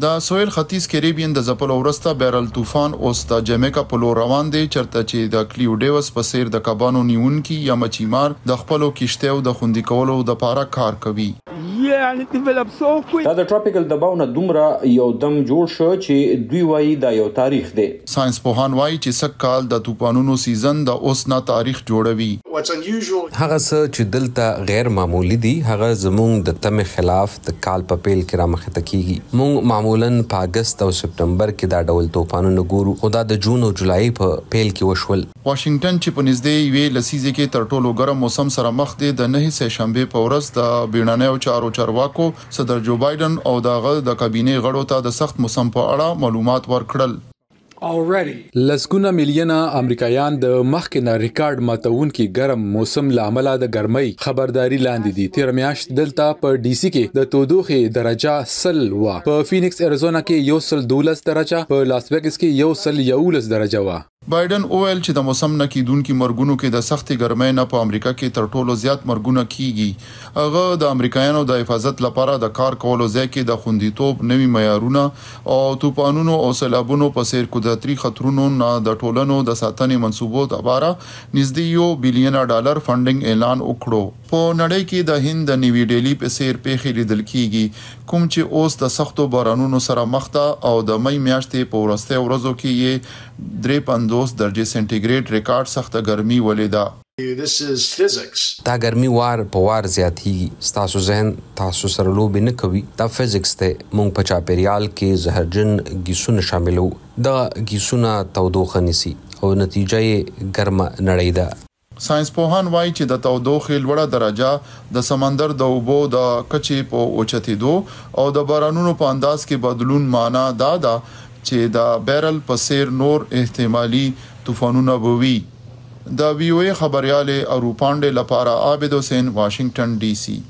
د سویل ختیځ کریبین د زپل اورستا بیرل طوفان اوس د جمیکا په لور روان دی چرته چې د کلیو ډیوس په سیر د کبانو نیونکي یا مچیمار د خپلو کشته او د خوندي کولو د پاره کار کوي یعنی ډیولپ سو کوي دا د ټراپیکل دباو نه دومره یو دم جوړ شو چې دوی وایي دا یو تاریخ دی ساينس پوهان وایي چې سږ کال د طوفانونو سیزن د اوس نه تاریخ جوړوي هغه څه چې دلته غیر معمولی دي هغه زموږ د تم خلاف د کال په پیل کې را مخته کیږي موږ معمولا په اگست او سپتمبر کې دا ډول طوفانونه ګورو خو دا د جون او جولای په پیل کې وشول واشنگټن چې په نږدې یوې لسیزه کې تر ټولو ګرم موسم سره مخ دی د نهي سه شنبه په ورځ د بیړنیو چارو چارواکو صدر جو بایدن او د غل د کابینه غړو ته د سخت موسم په اړه معلومات ورکړل لسګونه ملیونه امریکایان د مخکې نه ریکارډ ماتونکو ګرم موسم لامل د ګرمۍ خبرداري لاندې دي تیر میاشت دلته په ډي سي کې د تودوخه درجه سل و په فینکس اریزونا کې یو سل 12 درجه په لاس ویګس کې یو سل 11 درجه و بایدن اویل چې د موسم نه کیدونکو مرګونو کې د سختي ګرمۍ نه په امریکا کې تر ټولو زیات مرګونه کیږي هغه د امریکایانو د حفاظت لپاره د کار کولو ځای کې د خوندیتوب نوي معیارونه او توپانونو او سیلابونو په سیر قدرتري خطرونو نه د ټولنو د ساتنې منسوبو لپاره نږدې یو بلین ډالر فندنګ اعلان وکړو په نړۍ کې د هند د نیوی ډیلی په سیر پیخي لیدل کیږي کوم چې اوس د سختو بارانونو سره مخ ده او د مې میاشتې په ورسته ورځو کې یې 3 پنځوس درجه سنټیګریډ ریکارډ سخته ګرمي ولیدا دا ګرمي وار په وار زیاتېږي ستاسو ذهن تاسو سره لوبي نه کوي دا فزیکس ته مونږ په چاپیریال کې زهرجن ګیسونه شاملو دا ګیسونه تودوخه نسی او نتیجه یې ګرمه نړۍ ده ساينس پوهان وایي چې د تودوخې لوړه درجه د سمندر د اوبو د کچې په اوچتېدو او د بارانونو په انداز کې بدلون معنا دا ده چې دا بیرل په سیر نور احتمالي طوفانونه بوي د وی او خبريال اروپانډه لپاره عابد حسین واشنگټن ډي سي